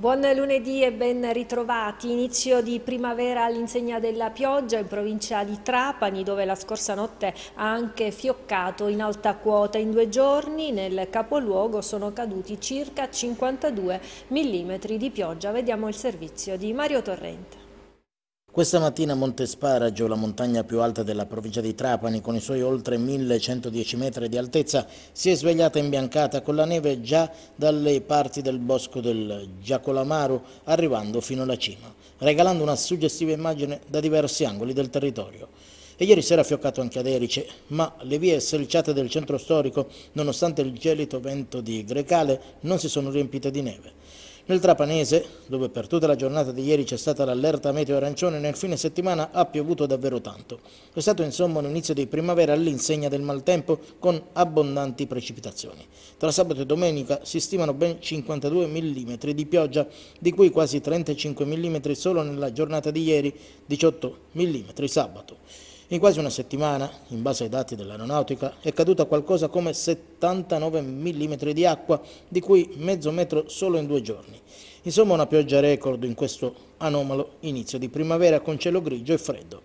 Buon lunedì e ben ritrovati. Inizio di primavera all'insegna della pioggia in provincia di Trapani dove la scorsa notte ha anche fioccato in alta quota. In due giorni nel capoluogo sono caduti circa 52 mm di pioggia. Vediamo il servizio di Mario Torrente. Questa mattina Monte Sparagio, la montagna più alta della provincia di Trapani, con i suoi oltre 1110 metri di altezza, si è svegliata imbiancata con la neve già dalle parti del bosco del Giacolamaru, arrivando fino alla cima, regalando una suggestiva immagine da diversi angoli del territorio. E ieri sera ha fioccato anche ad Erice, ma le vie selciate del centro storico, nonostante il gelido vento di Grecale, non si sono riempite di neve. Nel Trapanese, dove per tutta la giornata di ieri c'è stata l'allerta meteo arancione, nel fine settimana ha piovuto davvero tanto. È stato insomma un inizio di primavera all'insegna del maltempo con abbondanti precipitazioni. Tra sabato e domenica si stimano ben 52 mm di pioggia, di cui quasi 35 mm solo nella giornata di ieri, 18 mm sabato. In quasi una settimana, in base ai dati dell'aeronautica, è caduta qualcosa come 79 mm di acqua, di cui mezzo metro solo in due giorni. Insomma una pioggia record in questo anomalo inizio di primavera con cielo grigio e freddo.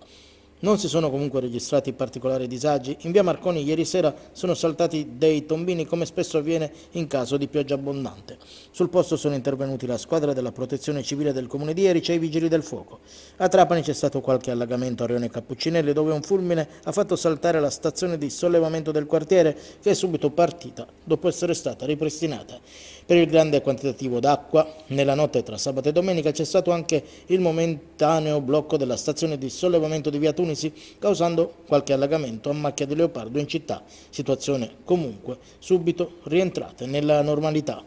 Non si sono comunque registrati particolari disagi. In via Marconi ieri sera sono saltati dei tombini come spesso avviene in caso di pioggia abbondante. Sul posto sono intervenuti la squadra della protezione civile del comune di Erice e i vigili del fuoco. A Trapani c'è stato qualche allagamento a Rione Cappuccinelli dove un fulmine ha fatto saltare la stazione di sollevamento del quartiere che è subito partita dopo essere stata ripristinata. Per il grande quantitativo d'acqua, nella notte tra sabato e domenica c'è stato anche il momentaneo blocco della stazione di sollevamento di via Tunisi, causando qualche allagamento a macchia di leopardo in città, situazione comunque subito rientrata nella normalità.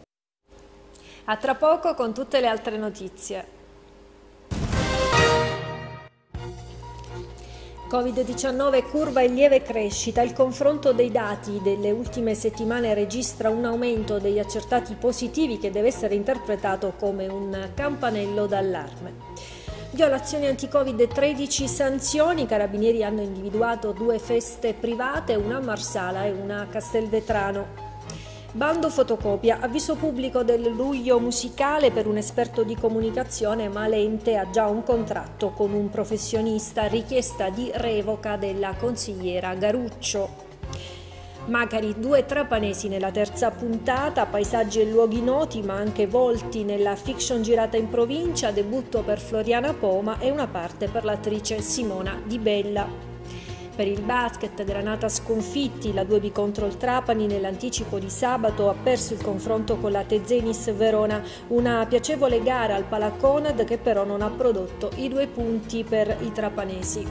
A tra poco con tutte le altre notizie. Covid-19 curva in lieve crescita. Il confronto dei dati delle ultime settimane registra un aumento degli accertati positivi che deve essere interpretato come un campanello d'allarme. Violazioni anti-Covid 13 sanzioni, i carabinieri hanno individuato due feste private, una a Marsala e una a Castelvetrano. Bando fotocopia, avviso pubblico del luglio musicale per un esperto di comunicazione, ma l'ente ha già un contratto con un professionista, richiesta di revoca della consigliera Garuccio. Macari, due trapanesi nella terza puntata, paesaggi e luoghi noti ma anche volti nella fiction girata in provincia, debutto per Floriana Poma e una parte per l'attrice Simona Di Bella. Per il basket, Granata sconfitti, la 2B contro il Trapani nell'anticipo di sabato ha perso il confronto con la Tezenis Verona, una piacevole gara al Palaconad che però non ha prodotto i due punti per i trapanesi.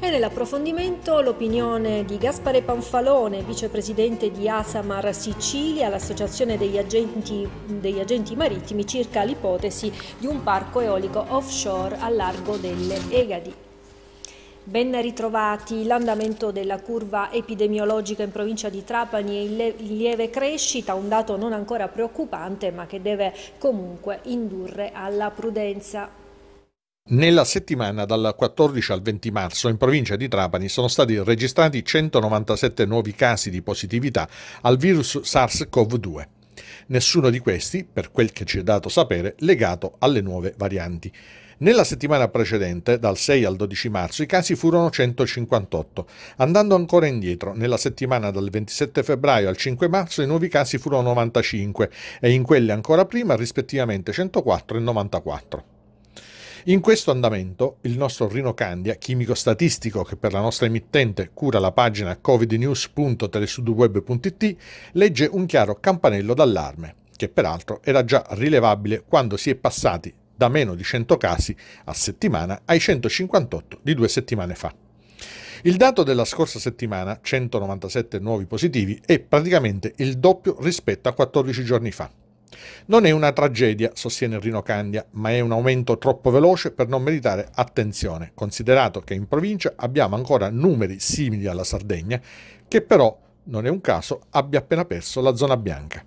E nell'approfondimento l'opinione di Gaspare Panfalone, vicepresidente di Asamar Sicilia, l'associazione degli agenti, degli agenti marittimi, circa l'ipotesi di un parco eolico offshore a largo delle Egadi. Ben ritrovati, l'andamento della curva epidemiologica in provincia di Trapani è in lieve crescita, un dato non ancora preoccupante ma che deve comunque indurre alla prudenza. Nella settimana dal 14 al 20 marzo in provincia di Trapani sono stati registrati 197 nuovi casi di positività al virus SARS-CoV-2. Nessuno di questi, per quel che ci è dato sapere, legato alle nuove varianti. Nella settimana precedente, dal 6 al 12 marzo, i casi furono 158. Andando ancora indietro, nella settimana dal 27 febbraio al 5 marzo i nuovi casi furono 95 e in quelle ancora prima rispettivamente 104 e 94. In questo andamento, il nostro Rino Candia, chimico statistico che per la nostra emittente cura la pagina covidnews.telesudweb.it, legge un chiaro campanello d'allarme, che peraltro era già rilevabile quando si è passati da meno di 100 casi a settimana ai 158 di due settimane fa. Il dato della scorsa settimana, 197 nuovi positivi, è praticamente il doppio rispetto a 14 giorni fa. Non è una tragedia, sostiene Rino Candia, ma è un aumento troppo veloce per non meritare attenzione, considerato che in provincia abbiamo ancora numeri simili alla Sardegna, che però, non è un caso, abbia appena perso la zona bianca.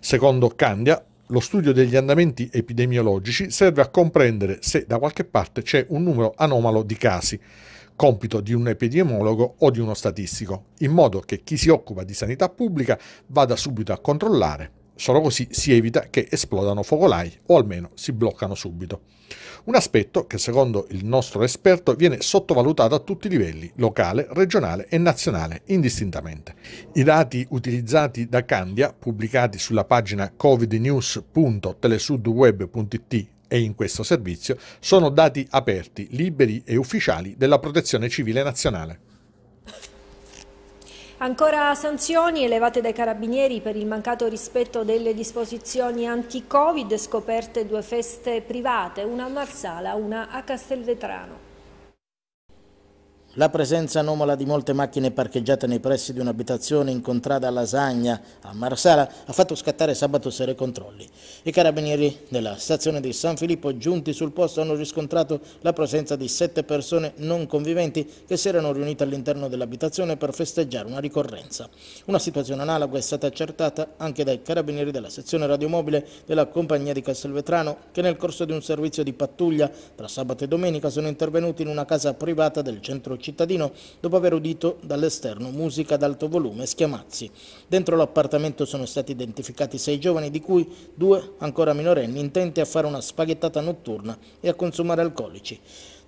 Secondo Candia, lo studio degli andamenti epidemiologici serve a comprendere se da qualche parte c'è un numero anomalo di casi, compito di un epidemiologo o di uno statistico, in modo che chi si occupa di sanità pubblica vada subito a controllare Solo così si evita che esplodano focolai o almeno si bloccano subito. Un aspetto che secondo il nostro esperto viene sottovalutato a tutti i livelli, locale, regionale e nazionale, indistintamente. I dati utilizzati da Candia, pubblicati sulla pagina covidnews.telesudweb.it e in questo servizio, sono dati aperti, liberi e ufficiali della Protezione Civile Nazionale. Ancora sanzioni elevate dai carabinieri per il mancato rispetto delle disposizioni anti-Covid, scoperte due feste private, una a Marsala, una a Castelvetrano. La presenza anomala di molte macchine parcheggiate nei pressi di un'abitazione in contrada a Lasagna, a Marsala, ha fatto scattare sabato sera i controlli. I carabinieri della stazione di San Filippo giunti sul posto hanno riscontrato la presenza di sette persone non conviventi che si erano riunite all'interno dell'abitazione per festeggiare una ricorrenza. Una situazione analoga è stata accertata anche dai carabinieri della sezione radiomobile della compagnia di Castelvetrano che nel corso di un servizio di pattuglia tra sabato e domenica sono intervenuti in una casa privata del centro cittadino cittadino dopo aver udito dall'esterno musica ad alto volume e schiamazzi. Dentro l'appartamento sono stati identificati sei giovani, di cui due ancora minorenni, intenti a fare una spaghettata notturna e a consumare alcolici.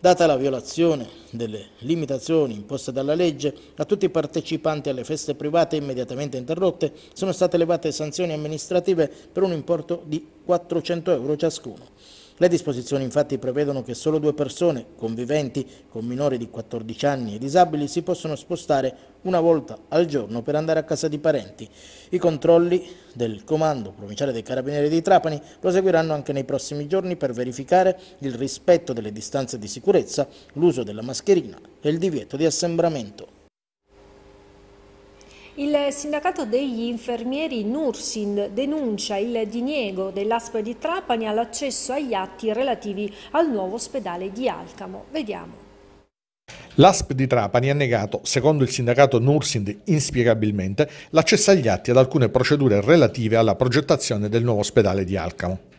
Data la violazione delle limitazioni imposte dalla legge, a tutti i partecipanti alle feste private immediatamente interrotte sono state elevate sanzioni amministrative per un importo di 400 euro ciascuno. Le disposizioni infatti prevedono che solo due persone conviventi con minori di 14 anni e disabili si possono spostare una volta al giorno per andare a casa di parenti. I controlli del Comando Provinciale dei Carabinieri di Trapani proseguiranno anche nei prossimi giorni per verificare il rispetto delle distanze di sicurezza, l'uso della mascherina e il divieto di assembramento. Il sindacato degli infermieri Nursind denuncia il diniego dell'ASP di Trapani all'accesso agli atti relativi al nuovo ospedale di Alcamo. Vediamo. L'ASP di Trapani ha negato, secondo il sindacato Nursind inspiegabilmente, l'accesso agli atti ad alcune procedure relative alla progettazione del nuovo ospedale di Alcamo.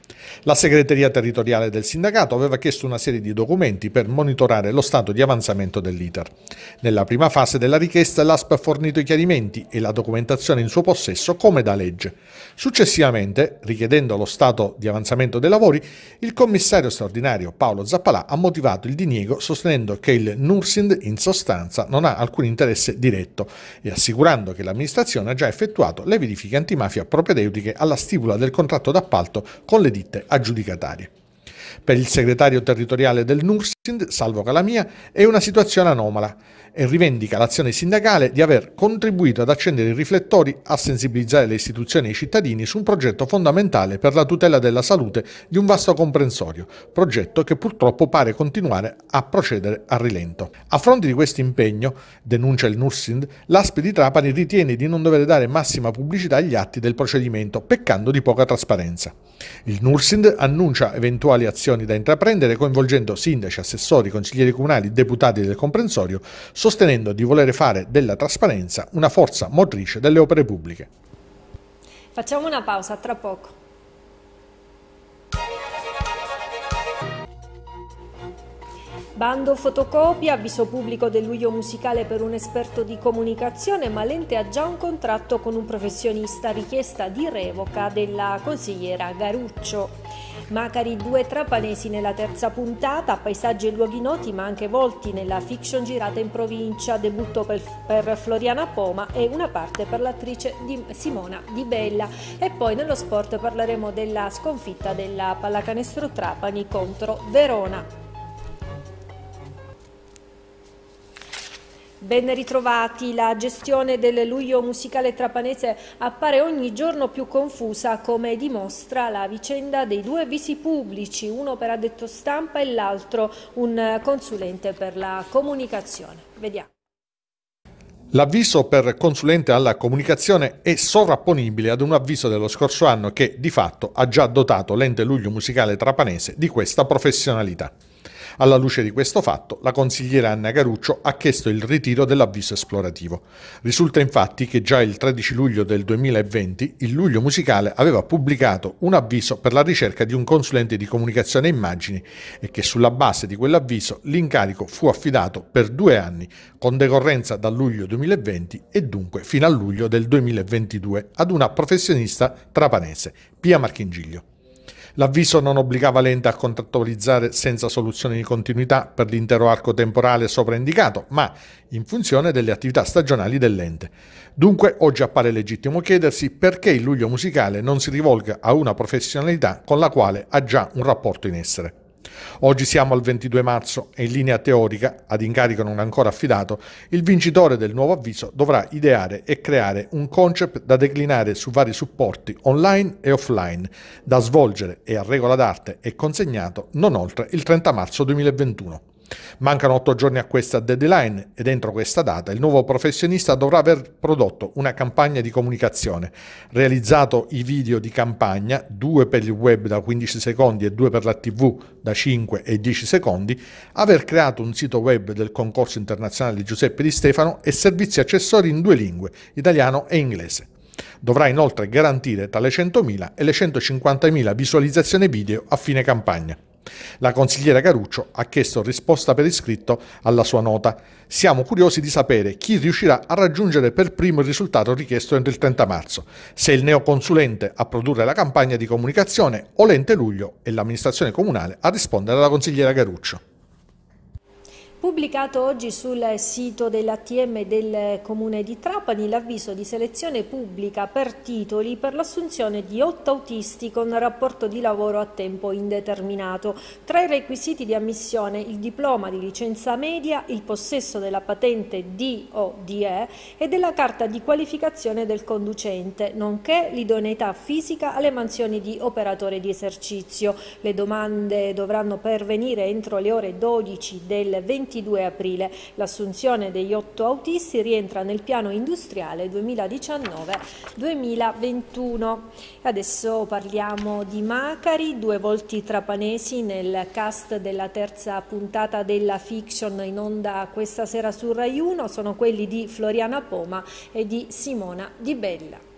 La segreteria territoriale del sindacato aveva chiesto una serie di documenti per monitorare lo stato di avanzamento dell'iter. Nella prima fase della richiesta l'ASP ha fornito i chiarimenti e la documentazione in suo possesso come da legge. Successivamente, richiedendo lo stato di avanzamento dei lavori, il commissario straordinario Paolo Zappalà ha motivato il diniego sostenendo che il Nursind in sostanza non ha alcun interesse diretto e assicurando che l'amministrazione ha già effettuato le verifiche antimafia propedeutiche alla stipula del contratto d'appalto con le ditte ditte aggiudicatarie. Per il segretario territoriale del NURS salvo Calamia, è una situazione anomala e rivendica l'azione sindacale di aver contribuito ad accendere i riflettori, a sensibilizzare le istituzioni e i cittadini su un progetto fondamentale per la tutela della salute di un vasto comprensorio, progetto che purtroppo pare continuare a procedere a rilento. A fronte di questo impegno, denuncia il Nursind, l'ASP di Trapani ritiene di non dover dare massima pubblicità agli atti del procedimento, peccando di poca trasparenza. Il Nursind annuncia eventuali azioni da intraprendere coinvolgendo sindaci, assessori, consiglieri comunali, deputati del comprensorio, sostenendo di volere fare della trasparenza una forza motrice delle opere pubbliche. Facciamo una pausa, tra poco. Bando fotocopia, avviso pubblico del luglio musicale per un esperto di comunicazione, ma l'ente ha già un contratto con un professionista, richiesta di revoca della consigliera Garuccio. Macari due trapanesi nella terza puntata, paesaggi e luoghi noti ma anche volti nella fiction girata in provincia, debutto per, per Floriana Poma e una parte per l'attrice di Simona Di Bella. E poi nello sport parleremo della sconfitta della pallacanestro Trapani contro Verona. Ben ritrovati, la gestione del luglio musicale trapanese appare ogni giorno più confusa come dimostra la vicenda dei due visi pubblici, uno per addetto stampa e l'altro un consulente per la comunicazione. Vediamo. L'avviso per consulente alla comunicazione è sovrapponibile ad un avviso dello scorso anno che di fatto ha già dotato l'ente luglio musicale trapanese di questa professionalità. Alla luce di questo fatto, la consigliera Anna Caruccio ha chiesto il ritiro dell'avviso esplorativo. Risulta infatti che già il 13 luglio del 2020 il Luglio Musicale aveva pubblicato un avviso per la ricerca di un consulente di comunicazione e immagini e che sulla base di quell'avviso l'incarico fu affidato per due anni, con decorrenza dal luglio 2020 e dunque fino a luglio del 2022, ad una professionista trapanese, Pia Marchingiglio. L'avviso non obbligava l'ente a contrattualizzare senza soluzione di continuità per l'intero arco temporale sopraindicato, ma in funzione delle attività stagionali dell'ente. Dunque oggi appare legittimo chiedersi perché il luglio musicale non si rivolga a una professionalità con la quale ha già un rapporto in essere. Oggi siamo al 22 marzo e in linea teorica, ad incarico non ancora affidato, il vincitore del nuovo avviso dovrà ideare e creare un concept da declinare su vari supporti online e offline, da svolgere e a regola d'arte e consegnato non oltre il 30 marzo 2021. Mancano otto giorni a questa deadline e entro questa data il nuovo professionista dovrà aver prodotto una campagna di comunicazione, realizzato i video di campagna, due per il web da 15 secondi e due per la tv da 5 e 10 secondi, aver creato un sito web del concorso internazionale di Giuseppe Di Stefano e servizi accessori in due lingue, italiano e inglese. Dovrà inoltre garantire tra le 100.000 e le 150.000 visualizzazioni video a fine campagna. La consigliera Caruccio ha chiesto risposta per iscritto alla sua nota. Siamo curiosi di sapere chi riuscirà a raggiungere per primo il risultato richiesto entro il 30 marzo, se il neoconsulente a produrre la campagna di comunicazione o l'ente Luglio e l'amministrazione comunale a rispondere alla consigliera Caruccio. Pubblicato oggi sul sito dell'ATM del Comune di Trapani l'avviso di selezione pubblica per titoli per l'assunzione di otto autisti con rapporto di lavoro a tempo indeterminato. Tra i requisiti di ammissione il diploma di licenza media, il possesso della patente D o DE e della carta di qualificazione del conducente, nonché l'idoneità fisica alle mansioni di operatore di esercizio. Le domande dovranno pervenire entro le ore 12 del 20 22 aprile. L'assunzione degli otto autisti rientra nel piano industriale 2019-2021. Adesso parliamo di Macari, due volti trapanesi nel cast della terza puntata della fiction in onda questa sera su Rai 1 sono quelli di Floriana Poma e di Simona Di Bella.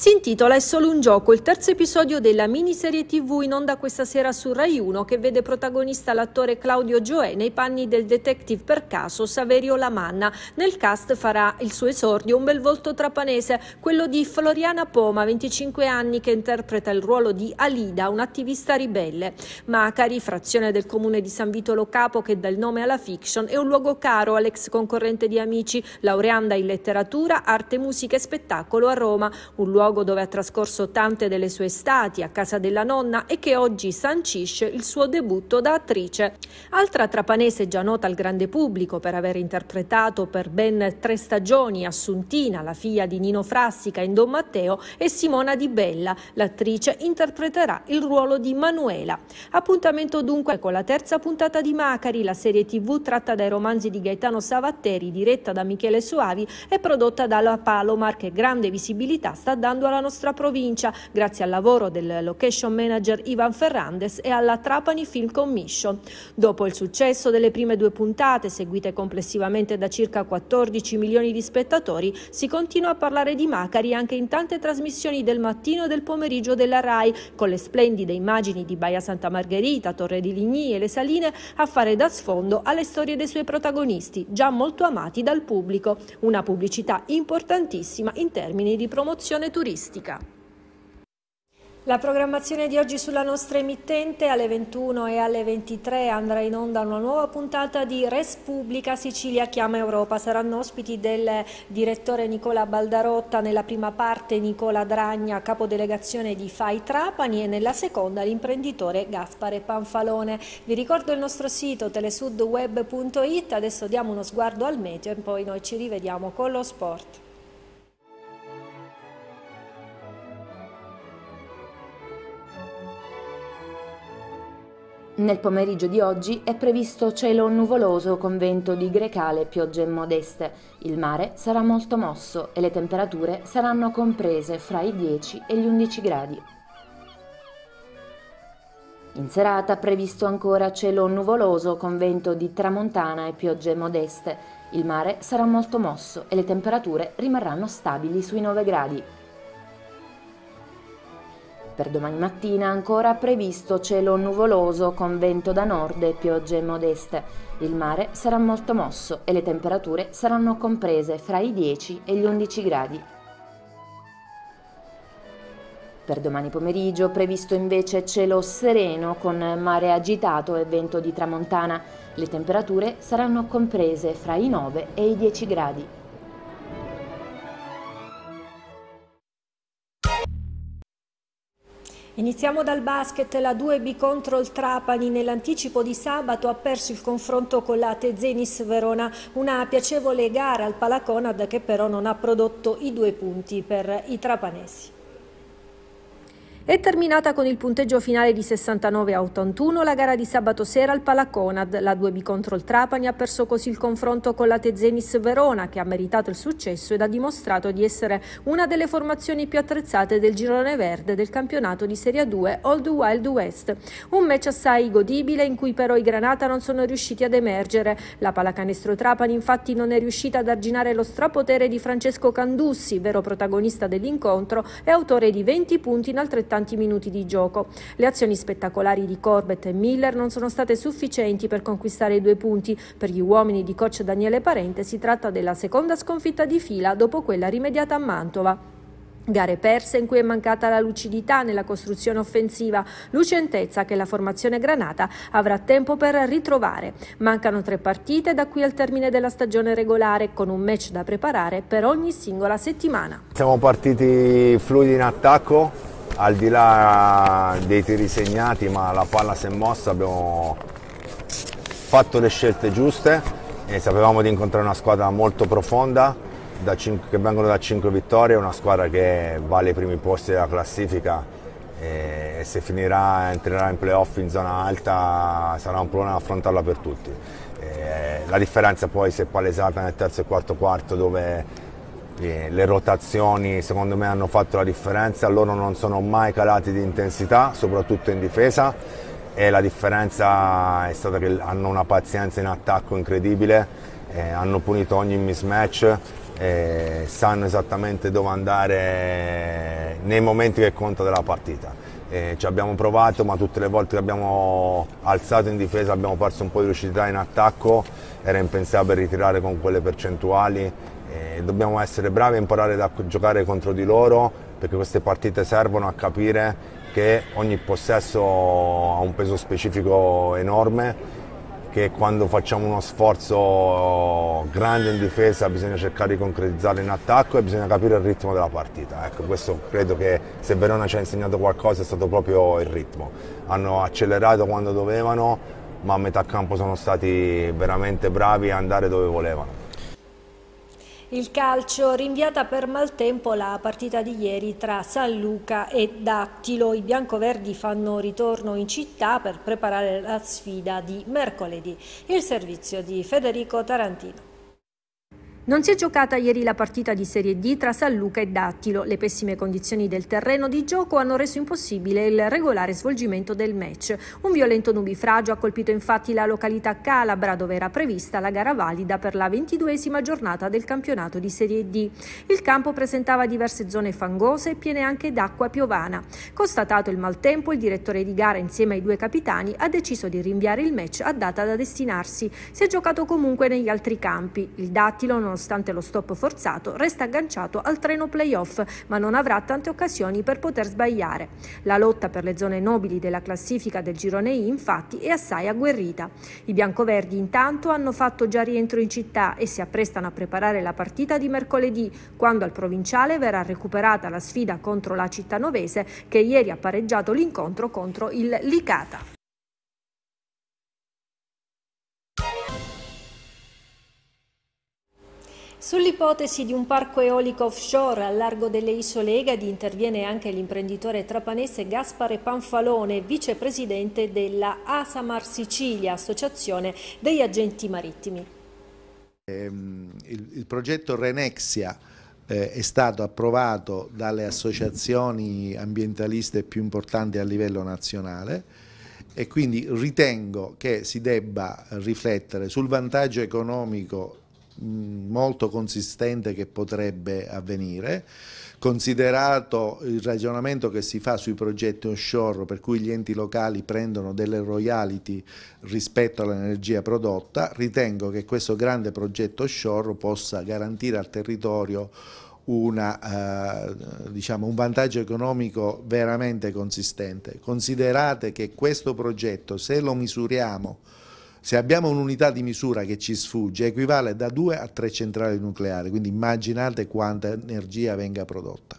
Si intitola È solo un gioco, il terzo episodio della miniserie TV in onda questa sera su Rai 1 che vede protagonista l'attore Claudio Gioè nei panni del detective per caso Saverio Lamanna. Nel cast farà il suo esordio un bel volto trapanese, quello di Floriana Poma, 25 anni, che interpreta il ruolo di Alida, un'attivista ribelle. Macari, frazione del comune di San Vitolo Capo che dà il nome alla fiction, è un luogo caro all'ex concorrente di Amici, laureanda in letteratura, arte, musica e spettacolo a Roma, un luogo luogo dove ha trascorso tante delle sue estati, a casa della nonna, e che oggi sancisce il suo debutto da attrice. Altra trapanese già nota al grande pubblico per aver interpretato per ben tre stagioni Assuntina, la figlia di Nino Frassica in Don Matteo, e Simona Di Bella, l'attrice interpreterà il ruolo di Manuela. Appuntamento dunque con la terza puntata di Macari, la serie tv tratta dai romanzi di Gaetano Savatteri, diretta da Michele Suavi e prodotta dalla Palomar che grande visibilità sta dando dando alla nostra provincia, grazie al lavoro del location manager Ivan Ferrandes e alla Trapani Film Commission. Dopo il successo delle prime due puntate, seguite complessivamente da circa 14 milioni di spettatori, si continua a parlare di Macari anche in tante trasmissioni del mattino e del pomeriggio della RAI, con le splendide immagini di Baia Santa Margherita, Torre di Ligny e le Saline a fare da sfondo alle storie dei suoi protagonisti, già molto amati dal pubblico. Una pubblicità importantissima in termini di promozione turistica turistica. La programmazione di oggi sulla nostra emittente alle 21 e alle 23 andrà in onda una nuova puntata di Respubblica Sicilia Chiama Europa. Saranno ospiti del direttore Nicola Baldarotta, nella prima parte Nicola Dragna, capodelegazione di Fai Trapani e nella seconda l'imprenditore Gaspare Panfalone. Vi ricordo il nostro sito telesudweb.it, adesso diamo uno sguardo al meteo e poi noi ci rivediamo con lo sport. Nel pomeriggio di oggi è previsto cielo nuvoloso con vento di grecale e piogge modeste. Il mare sarà molto mosso e le temperature saranno comprese fra i 10 e gli 11 gradi. In serata previsto ancora cielo nuvoloso con vento di tramontana e piogge modeste. Il mare sarà molto mosso e le temperature rimarranno stabili sui 9 gradi. Per domani mattina ancora previsto cielo nuvoloso con vento da nord e piogge modeste. Il mare sarà molto mosso e le temperature saranno comprese fra i 10 e gli 11 gradi. Per domani pomeriggio previsto invece cielo sereno con mare agitato e vento di tramontana. Le temperature saranno comprese fra i 9 e i 10 gradi. Iniziamo dal basket, la 2B contro il Trapani nell'anticipo di sabato ha perso il confronto con la Tezenis Verona, una piacevole gara al Palaconad che però non ha prodotto i due punti per i trapanesi. È terminata con il punteggio finale di 69 a 81 la gara di sabato sera al Palaconad. La 2B contro il Trapani ha perso così il confronto con la Tezenis Verona che ha meritato il successo ed ha dimostrato di essere una delle formazioni più attrezzate del girone verde del campionato di Serie 2 Old Wild West. Un match assai godibile in cui però i Granata non sono riusciti ad emergere. La Palacanestro Trapani infatti non è riuscita ad arginare lo strapotere di Francesco Candussi, vero protagonista dell'incontro e autore di 20 punti in altrettanto tanti minuti di gioco. Le azioni spettacolari di Corbett e Miller non sono state sufficienti per conquistare i due punti. Per gli uomini di coach Daniele Parente si tratta della seconda sconfitta di fila dopo quella rimediata a Mantova. Gare perse in cui è mancata la lucidità nella costruzione offensiva, lucentezza che la formazione granata avrà tempo per ritrovare. Mancano tre partite da qui al termine della stagione regolare, con un match da preparare per ogni singola settimana. Siamo partiti fluidi in attacco, al di là dei tiri segnati, ma la palla si è mossa, abbiamo fatto le scelte giuste e sapevamo di incontrare una squadra molto profonda, 5, che vengono da 5 vittorie, una squadra che vale i primi posti della classifica e se finirà, entrerà in playoff in zona alta sarà un problema affrontarla per tutti. E la differenza poi si è palesata nel terzo e quarto quarto dove eh, le rotazioni secondo me hanno fatto la differenza, loro non sono mai calati di intensità, soprattutto in difesa e la differenza è stata che hanno una pazienza in attacco incredibile, eh, hanno punito ogni mismatch, eh, sanno esattamente dove andare eh, nei momenti che conta della partita. Eh, ci abbiamo provato ma tutte le volte che abbiamo alzato in difesa abbiamo perso un po' di lucidità in attacco era impensabile ritirare con quelle percentuali eh, dobbiamo essere bravi a imparare a giocare contro di loro perché queste partite servono a capire che ogni possesso ha un peso specifico enorme che quando facciamo uno sforzo grande in difesa bisogna cercare di concretizzarlo in attacco e bisogna capire il ritmo della partita. Ecco, questo credo che se Verona ci ha insegnato qualcosa è stato proprio il ritmo. Hanno accelerato quando dovevano, ma a metà campo sono stati veramente bravi a andare dove volevano. Il calcio rinviata per maltempo la partita di ieri tra San Luca e Dattilo. I biancoverdi fanno ritorno in città per preparare la sfida di mercoledì. Il servizio di Federico Tarantino. Non si è giocata ieri la partita di Serie D tra San Luca e Dattilo. Le pessime condizioni del terreno di gioco hanno reso impossibile il regolare svolgimento del match. Un violento nubifragio ha colpito infatti la località Calabra dove era prevista la gara valida per la ventiduesima giornata del campionato di Serie D. Il campo presentava diverse zone fangose e piene anche d'acqua piovana. Constatato il maltempo, il direttore di gara insieme ai due capitani ha deciso di rinviare il match a data da destinarsi. Si è giocato comunque negli altri campi. Il Dattilo non nonostante lo stop forzato, resta agganciato al treno playoff, ma non avrà tante occasioni per poter sbagliare. La lotta per le zone nobili della classifica del girone I, infatti, è assai agguerrita. I biancoverdi intanto hanno fatto già rientro in città e si apprestano a preparare la partita di mercoledì, quando al provinciale verrà recuperata la sfida contro la città novese, che ieri ha pareggiato l'incontro contro il Licata. Sull'ipotesi di un parco eolico offshore al largo delle isole Egadi interviene anche l'imprenditore trapanese Gaspare Panfalone, vicepresidente della Asamar Sicilia, associazione degli agenti marittimi. Ehm, il, il progetto Renexia eh, è stato approvato dalle associazioni ambientaliste più importanti a livello nazionale e quindi ritengo che si debba riflettere sul vantaggio economico molto consistente che potrebbe avvenire, considerato il ragionamento che si fa sui progetti offshore per cui gli enti locali prendono delle royalty rispetto all'energia prodotta, ritengo che questo grande progetto offshore possa garantire al territorio una, eh, diciamo, un vantaggio economico veramente consistente. Considerate che questo progetto, se lo misuriamo se abbiamo un'unità di misura che ci sfugge equivale da due a tre centrali nucleari, quindi immaginate quanta energia venga prodotta.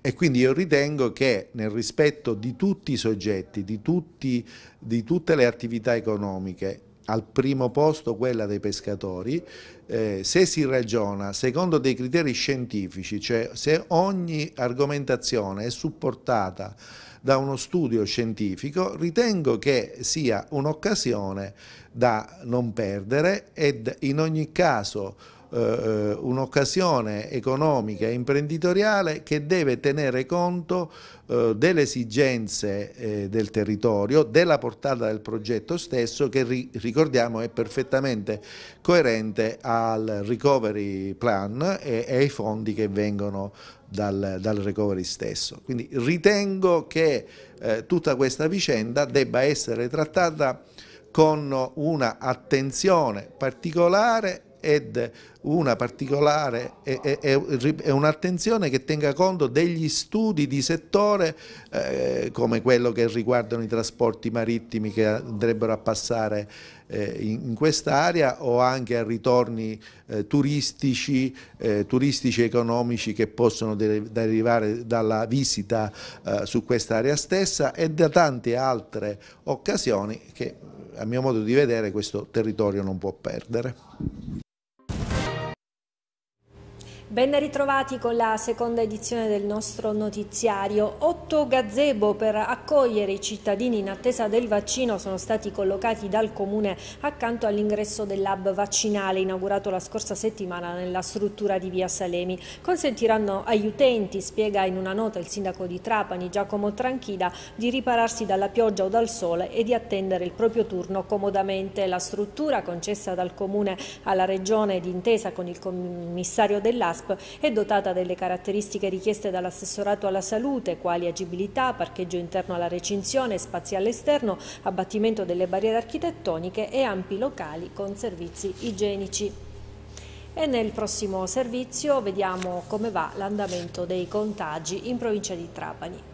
E quindi io ritengo che nel rispetto di tutti i soggetti, di, tutti, di tutte le attività economiche, al primo posto quella dei pescatori, eh, se si ragiona secondo dei criteri scientifici, cioè se ogni argomentazione è supportata da uno studio scientifico, ritengo che sia un'occasione da non perdere ed in ogni caso eh, eh, un'occasione economica e imprenditoriale che deve tenere conto eh, delle esigenze eh, del territorio, della portata del progetto stesso che ri ricordiamo è perfettamente coerente al recovery plan e, e ai fondi che vengono dal, dal, recovery stesso. Quindi ritengo che eh, tutta questa vicenda debba essere trattata con una attenzione particolare ed una particolare e, un'attenzione che tenga conto degli studi di settore eh, come quello che riguardano i trasporti marittimi che andrebbero a passare eh, in, in quest'area o anche a ritorni eh, turistici, eh, turistici economici che possono derivare dalla visita eh, su quest'area stessa e da tante altre occasioni che a mio modo di vedere questo territorio non può perdere. Ben ritrovati con la seconda edizione del nostro notiziario. Otto gazebo per accogliere i cittadini in attesa del vaccino sono stati collocati dal comune accanto all'ingresso del lab vaccinale inaugurato la scorsa settimana nella struttura di via Salemi. Consentiranno agli utenti, spiega in una nota il sindaco di Trapani Giacomo Tranchida, di ripararsi dalla pioggia o dal sole e di attendere il proprio turno comodamente. La struttura concessa dal comune alla regione d'intesa con il commissario dell'Asta ASP è dotata delle caratteristiche richieste dall'assessorato alla salute, quali agibilità, parcheggio interno alla recinzione, spazi all'esterno, abbattimento delle barriere architettoniche e ampi locali con servizi igienici. E nel prossimo servizio vediamo come va l'andamento dei contagi in provincia di Trapani.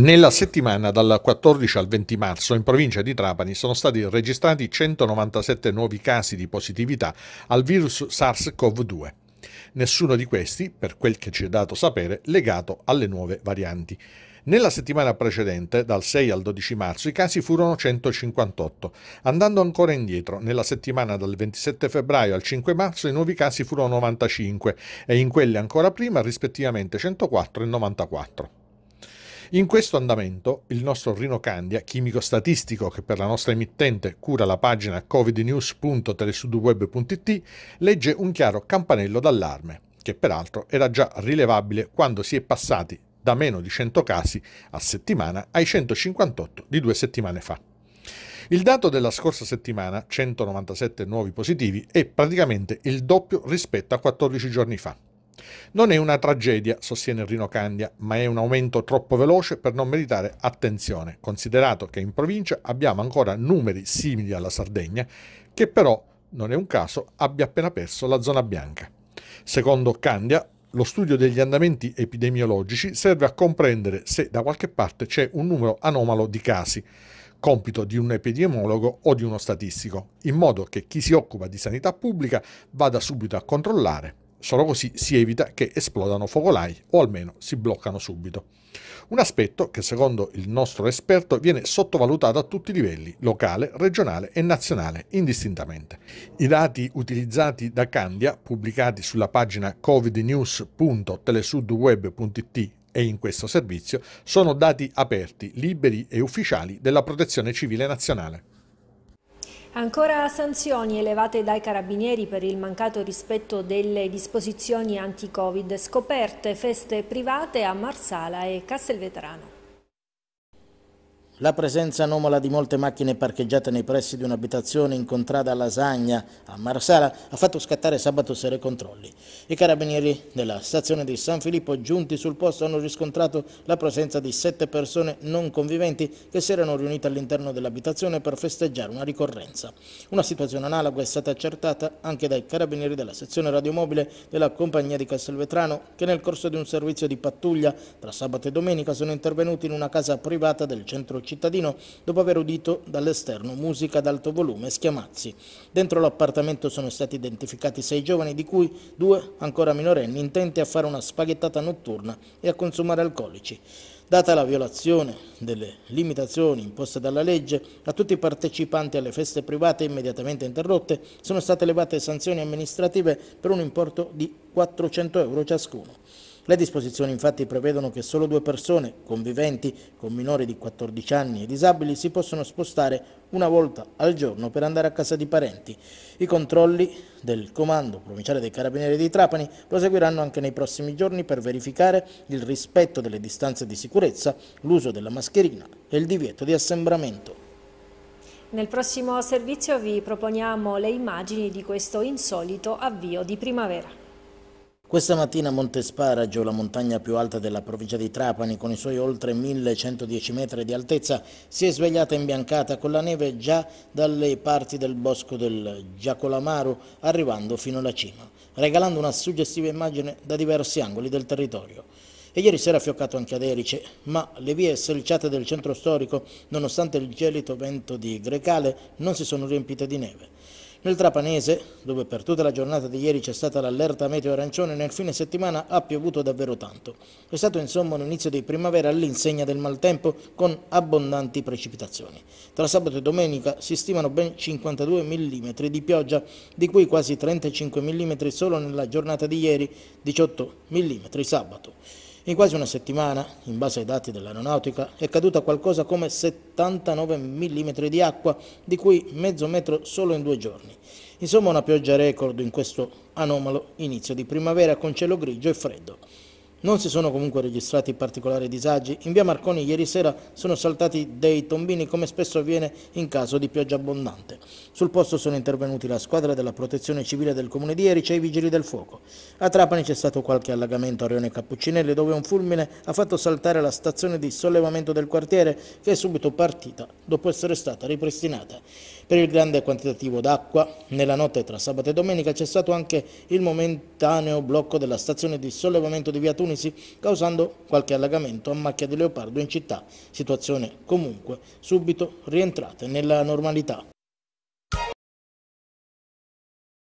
Nella settimana dal 14 al 20 marzo in provincia di Trapani sono stati registrati 197 nuovi casi di positività al virus SARS-CoV-2. Nessuno di questi, per quel che ci è dato sapere, legato alle nuove varianti. Nella settimana precedente, dal 6 al 12 marzo, i casi furono 158. Andando ancora indietro, nella settimana dal 27 febbraio al 5 marzo i nuovi casi furono 95 e in quelle ancora prima rispettivamente 104 e 94. In questo andamento, il nostro Rino Candia, chimico statistico che per la nostra emittente cura la pagina covidnews.telesudweb.it, legge un chiaro campanello d'allarme, che peraltro era già rilevabile quando si è passati da meno di 100 casi a settimana ai 158 di due settimane fa. Il dato della scorsa settimana, 197 nuovi positivi, è praticamente il doppio rispetto a 14 giorni fa. Non è una tragedia, sostiene Rino Candia, ma è un aumento troppo veloce per non meritare attenzione, considerato che in provincia abbiamo ancora numeri simili alla Sardegna, che però, non è un caso, abbia appena perso la zona bianca. Secondo Candia, lo studio degli andamenti epidemiologici serve a comprendere se da qualche parte c'è un numero anomalo di casi, compito di un epidemiologo o di uno statistico, in modo che chi si occupa di sanità pubblica vada subito a controllare Solo così si evita che esplodano focolai o almeno si bloccano subito. Un aspetto che secondo il nostro esperto viene sottovalutato a tutti i livelli, locale, regionale e nazionale, indistintamente. I dati utilizzati da Candia, pubblicati sulla pagina covidnews.telesudweb.it e in questo servizio, sono dati aperti, liberi e ufficiali della Protezione Civile Nazionale. Ancora sanzioni elevate dai carabinieri per il mancato rispetto delle disposizioni anti-Covid, scoperte feste private a Marsala e Castelvetrano. La presenza anomala di molte macchine parcheggiate nei pressi di un'abitazione in contrada a Lasagna, a Marsala, ha fatto scattare sabato sera i controlli. I carabinieri della stazione di San Filippo giunti sul posto hanno riscontrato la presenza di sette persone non conviventi che si erano riunite all'interno dell'abitazione per festeggiare una ricorrenza. Una situazione analoga è stata accertata anche dai carabinieri della sezione radiomobile della compagnia di Castelvetrano che nel corso di un servizio di pattuglia tra sabato e domenica sono intervenuti in una casa privata del centro cittadino cittadino dopo aver udito dall'esterno musica ad alto volume e schiamazzi. Dentro l'appartamento sono stati identificati sei giovani, di cui due ancora minorenni, intenti a fare una spaghettata notturna e a consumare alcolici. Data la violazione delle limitazioni imposte dalla legge, a tutti i partecipanti alle feste private immediatamente interrotte sono state elevate sanzioni amministrative per un importo di 400 euro ciascuno. Le disposizioni infatti prevedono che solo due persone conviventi con minori di 14 anni e disabili si possono spostare una volta al giorno per andare a casa di parenti. I controlli del Comando Provinciale dei Carabinieri di Trapani proseguiranno anche nei prossimi giorni per verificare il rispetto delle distanze di sicurezza, l'uso della mascherina e il divieto di assembramento. Nel prossimo servizio vi proponiamo le immagini di questo insolito avvio di primavera. Questa mattina Monte Sparagio, la montagna più alta della provincia di Trapani, con i suoi oltre 1110 metri di altezza, si è svegliata imbiancata con la neve già dalle parti del bosco del Giacolamaro, arrivando fino alla cima, regalando una suggestiva immagine da diversi angoli del territorio. E ieri sera ha fioccato anche ad Erice, ma le vie selciate del centro storico, nonostante il gelido vento di Grecale, non si sono riempite di neve. Nel Trapanese, dove per tutta la giornata di ieri c'è stata l'allerta meteo arancione, nel fine settimana ha piovuto davvero tanto. È stato insomma un inizio di primavera all'insegna del maltempo con abbondanti precipitazioni. Tra sabato e domenica si stimano ben 52 mm di pioggia, di cui quasi 35 mm solo nella giornata di ieri, 18 mm sabato. In quasi una settimana, in base ai dati dell'aeronautica, è caduta qualcosa come 79 mm di acqua, di cui mezzo metro solo in due giorni. Insomma una pioggia record in questo anomalo inizio di primavera con cielo grigio e freddo. Non si sono comunque registrati particolari disagi. In via Marconi ieri sera sono saltati dei tombini come spesso avviene in caso di pioggia abbondante. Sul posto sono intervenuti la squadra della protezione civile del comune di Erice e i vigili del fuoco. A Trapani c'è stato qualche allagamento a Rione Cappuccinelli dove un fulmine ha fatto saltare la stazione di sollevamento del quartiere che è subito partita dopo essere stata ripristinata. Per il grande quantitativo d'acqua, nella notte tra sabato e domenica c'è stato anche il momentaneo blocco della stazione di sollevamento di via Tunisi, causando qualche allagamento a macchia di leopardo in città, situazione comunque subito rientrata nella normalità.